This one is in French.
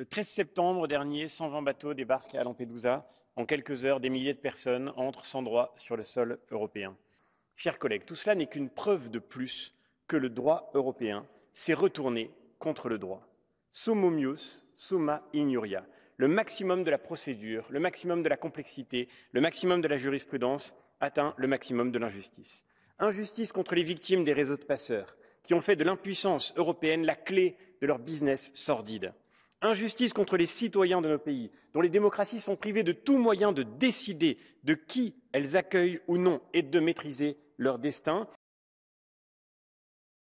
Le 13 septembre dernier, 120 bateaux débarquent à Lampedusa. En quelques heures, des milliers de personnes entrent sans droit sur le sol européen. Chers collègues, tout cela n'est qu'une preuve de plus que le droit européen s'est retourné contre le droit. mius, summa ignoria. Le maximum de la procédure, le maximum de la complexité, le maximum de la jurisprudence atteint le maximum de l'injustice. Injustice contre les victimes des réseaux de passeurs, qui ont fait de l'impuissance européenne la clé de leur business sordide injustice contre les citoyens de nos pays, dont les démocraties sont privées de tout moyen de décider de qui elles accueillent ou non et de maîtriser leur destin.